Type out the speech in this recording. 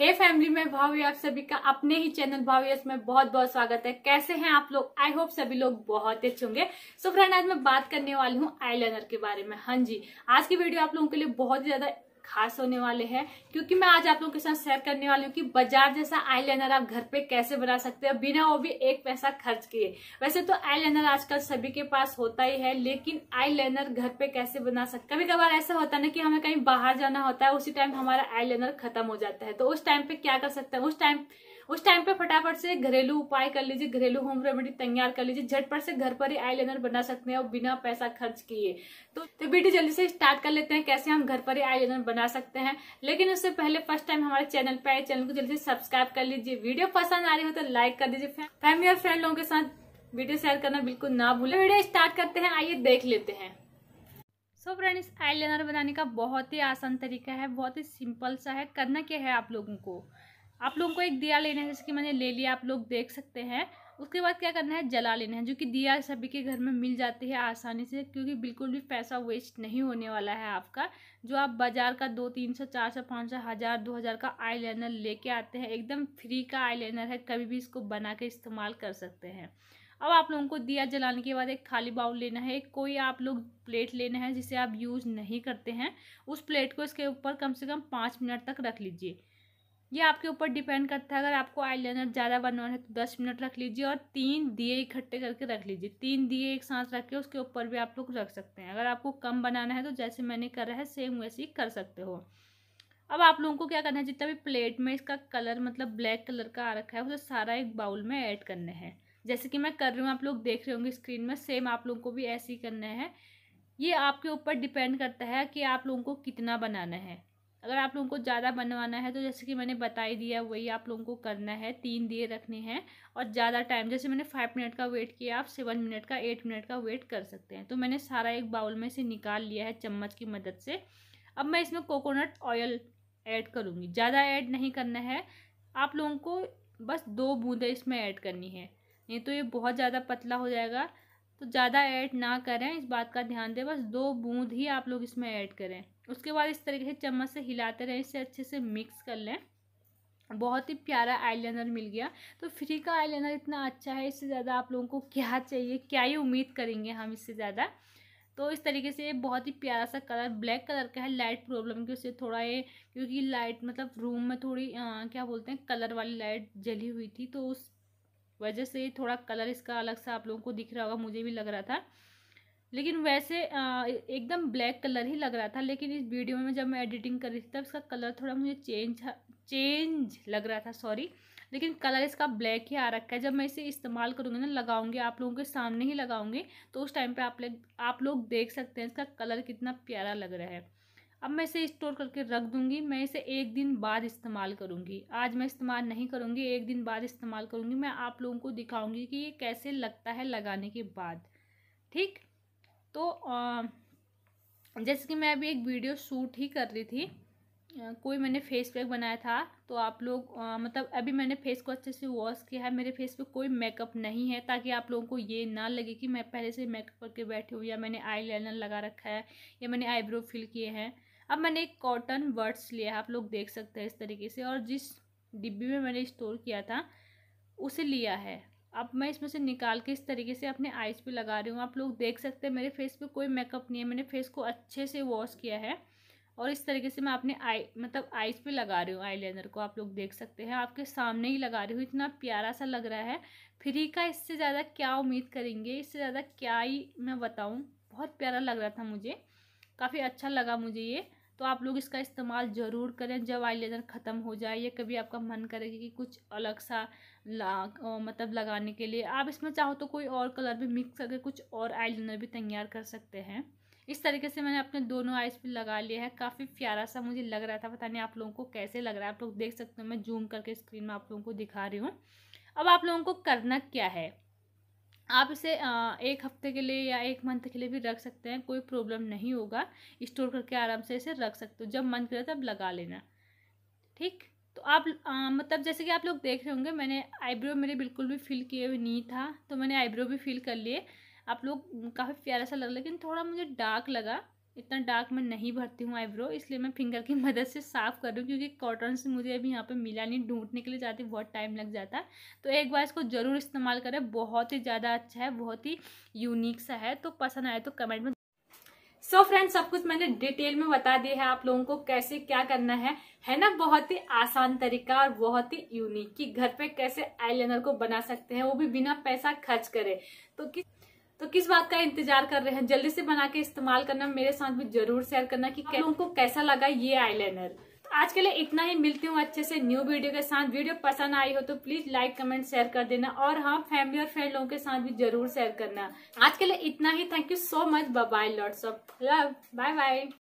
हे hey family में भावी आप सभी का अपने ही चैनल भावी में बहुत बहुत स्वागत है कैसे हैं आप लोग आई होप सभी लोग बहुत अच्छे होंगे सो फ्रेंड आज मैं बात करने वाली हूँ आईलाइनर के बारे में हाँ जी आज की वीडियो आप लोगों के लिए बहुत ही ज्यादा खास होने वाले हैं क्योंकि मैं आज आप लोगों के साथ शेयर करने वाली हूँ कि बाजार जैसा आईलाइनर आप घर पे कैसे बना सकते हैं बिना वो भी एक पैसा खर्च किए वैसे तो आईलाइनर आजकल सभी के पास होता ही है लेकिन आईलाइनर घर पे कैसे बना सकते कभी कभार ऐसा होता है ना कि हमें कहीं बाहर जाना होता है उसी टाइम हमारा आईलाइनर खत्म हो जाता है तो उस टाइम पे क्या कर सकते हैं उस टाइम उस टाइम पे फटाफट से घरेलू उपाय कर लीजिए घरेलू होम रेमेडी तैयार कर लीजिए झटपट से घर पर ही आईलाइनर बना सकते हैं और बिना पैसा खर्च किए तो, तो वीडियो जल्दी से स्टार्ट कर लेते हैं कैसे हम घर पर ही आईलाइनर बना सकते हैं लेकिन उससे पहले फर्स्ट टाइम हमारे चैनल पर आए चैनल को जल्दी से सब्सक्राइब कर लीजिए वीडियो पसंद आ रही हो तो लाइक कर दीजिए फैमिली और फ्रेंड लोगों के साथ वीडियो शेयर करना बिल्कुल ना भूले वीडियो स्टार्ट करते हैं आइए देख लेते हैं सो फ्रेंड इस आई बनाने का बहुत ही आसान तरीका है बहुत ही सिंपल सा है करना क्या है आप लोगों को आप लोगों को एक दिया लेना है जैसे कि मैंने ले लिया आप लोग देख सकते हैं उसके बाद क्या करना है जला लेना है जो कि दिया सभी के घर में मिल जाती है आसानी से क्योंकि बिल्कुल भी पैसा वेस्ट नहीं होने वाला है आपका जो आप बाज़ार का दो तीन सौ चार सौ पाँच सौ हज़ार दो हज़ार का आई लाइनर लेके आते हैं एकदम फ्री का आई लाइनर है कभी भी इसको बना के इस्तेमाल कर सकते हैं अब आप लोगों को दिया जलाने के बाद एक खाली बाउल लेना है एक कोई आप लोग प्लेट लेना है जिसे आप यूज़ नहीं करते हैं उस प्लेट को इसके ऊपर कम से कम पाँच मिनट तक रख लीजिए ये आपके ऊपर डिपेंड करता है अगर आपको आईलाइनर ज़्यादा बनवाना है तो दस मिनट रख लीजिए और तीन दिए इकट्ठे करके रख लीजिए तीन दिए एक साथ रख के उसके ऊपर भी आप लोग रख सकते हैं अगर आपको कम बनाना है तो जैसे मैंने कर रहा है सेम वैसे ही कर सकते हो अब आप लोगों को क्या करना है जितना भी प्लेट में इसका कलर मतलब ब्लैक कलर का आ रखा है उसे सारा एक बाउल में ऐड करना है जैसे कि मैं कर रही हूँ आप लोग देख रहे होंगे स्क्रीन में सेम आप लोगों को भी ऐसे ही करना है ये आपके ऊपर डिपेंड करता है कि आप लोगों को कितना बनाना है अगर आप लोगों को ज़्यादा बनवाना है तो जैसे कि मैंने बता ही दिया वही आप लोगों को करना है तीन दिए रखने हैं और ज़्यादा टाइम जैसे मैंने फाइव मिनट का वेट किया आप सेवन मिनट का एट मिनट का वेट कर सकते हैं तो मैंने सारा एक बाउल में से निकाल लिया है चम्मच की मदद से अब मैं इसमें कोकोनट ऑयल ऐड करूँगी ज़्यादा ऐड नहीं करना है आप लोगों को बस दो बूंदें इसमें ऐड करनी है नहीं तो ये बहुत ज़्यादा पतला हो जाएगा तो ज़्यादा ऐड ना करें इस बात का ध्यान दें बस दो बूंद ही आप लोग इसमें ऐड करें उसके बाद इस तरीके से चम्मच से हिलाते रहें इसे अच्छे से मिक्स कर लें बहुत ही प्यारा आईलाइनर मिल गया तो फ्री का आईलाइनर इतना अच्छा है इससे ज़्यादा आप लोगों को क्या चाहिए क्या ही उम्मीद करेंगे हम इससे ज़्यादा तो इस तरीके से ये बहुत ही प्यारा सा कलर ब्लैक कलर का है लाइट प्रॉब्लम की उससे थोड़ा ये क्योंकि लाइट मतलब रूम में थोड़ी आ, क्या बोलते हैं कलर वाली लाइट जली हुई थी तो उस वजह से थोड़ा कलर इसका अलग सा आप लोगों को दिख रहा होगा मुझे भी लग रहा था लेकिन वैसे एकदम ब्लैक कलर ही लग रहा था लेकिन इस वीडियो में जब मैं एडिटिंग कर रही थी तब इसका कलर थोड़ा मुझे चेंज चेंज लग रहा था सॉरी लेकिन कलर इसका ब्लैक ही आ रखा है जब मैं इसे इस्तेमाल करूँगी ना लगाऊंगी आप लोगों के सामने ही लगाऊंगी तो उस टाइम पे आप आप लोग देख सकते हैं इसका कलर कितना प्यारा लग रहा है अब मैं इसे स्टोर करके रख दूँगी मैं इसे एक दिन बाद इस्तेमाल करूँगी आज मैं इस्तेमाल नहीं करूँगी एक दिन बाद इस्तेमाल करूँगी मैं आप लोगों को दिखाऊँगी कि ये कैसे लगता है लगाने के बाद ठीक तो जैसे कि मैं अभी एक वीडियो शूट ही कर रही थी कोई मैंने फेस पैक बनाया था तो आप लोग मतलब अभी मैंने फेस को अच्छे से वॉश किया है मेरे फेस पे कोई मेकअप नहीं है ताकि आप लोगों को ये ना लगे कि मैं पहले से मेकअप करके बैठी हूँ या मैंने आई लाइनर लगा रखा है या मैंने आईब्रो फिल किए हैं अब मैंने एक कॉटन वर्ड्स लिया है आप लोग देख सकते हैं इस तरीके से और जिस डिब्बी में मैंने स्टोर किया था उसे लिया है अब मैं इसमें से निकाल के इस तरीके से अपने आइज़ पे लगा रही हूँ आप लोग देख सकते हैं मेरे फेस पे कोई मेकअप नहीं है मैंने फेस को अच्छे से वॉश किया है और इस तरीके से मैं अपने आई मतलब आइज़ पे लगा रही हूँ आईलाइनर को आप लोग देख सकते हैं आपके सामने ही लगा रही हूँ इतना प्यारा सा लग रहा है फ्री का इससे ज़्यादा क्या उम्मीद करेंगे इससे ज़्यादा क्या ही मैं बताऊँ बहुत प्यारा लग रहा था मुझे काफ़ी अच्छा लगा मुझे ये तो आप लोग इसका इस्तेमाल ज़रूर करें जब आईलाइनर ख़त्म हो जाए या कभी आपका मन करेगा कि कुछ अलग सा ला मतलब लगाने के लिए आप इसमें चाहो तो कोई और कलर भी मिक्स करके कुछ और आईलाइनर भी तैयार कर सकते हैं इस तरीके से मैंने अपने दोनों आइज पे लगा लिया है काफ़ी प्यारा सा मुझे लग रहा था पता नहीं आप लोगों को कैसे लग रहा है आप लोग देख सकते हो मैं जूम करके स्क्रीन में आप लोगों को दिखा रही हूँ अब आप लोगों को करना क्या है आप इसे एक हफ्ते के लिए या एक मंथ के लिए भी रख सकते हैं कोई प्रॉब्लम नहीं होगा स्टोर करके आराम से इसे रख सकते हो जब मन करे तब लगा लेना ठीक तो आप आ, मतलब जैसे कि आप लोग देख रहे होंगे मैंने आईब्रो मेरे बिल्कुल भी फिल किए हुए नहीं था तो मैंने आईब्रो भी फिल कर लिए आप लोग काफ़ी प्यारा सा लगा लेकिन थोड़ा मुझे डार्क लगा इतना डार्क मैं नहीं भरती हूँ आईब्रो इसलिए मैं फिंगर की मदद से साफ़ कर रही हूँ क्योंकि कॉटन से मुझे अभी यहाँ पे मिला नहीं ढूंढने के लिए जाती बहुत टाइम लग जाता है तो एक बार इसको ज़रूर इस्तेमाल करें बहुत ही ज़्यादा अच्छा है बहुत ही यूनिक सा है तो पसंद आए तो कमेंट में सो so फ्रेंड्स सब कुछ मैंने डिटेल में बता दिया है आप लोगों को कैसे क्या करना है है ना बहुत ही आसान तरीका और बहुत ही यूनिक कि घर पे कैसे आईलाइनर को बना सकते हैं वो भी बिना पैसा खर्च करे तो कि तो किस बात का इंतजार कर रहे हैं जल्दी से बना के इस्तेमाल करना मेरे साथ भी जरूर शेयर करना कि लोगों को कैसा लगा ये आईलाइनर तो आज के लिए इतना ही मिलती हूँ अच्छे से न्यू वीडियो के साथ वीडियो पसंद आई हो तो प्लीज लाइक कमेंट शेयर कर देना और हाँ फैमिली और फ्रेंड लोगों के साथ भी जरूर शेयर करना आज के लिए इतना ही thank you so much bye lords of love bye bye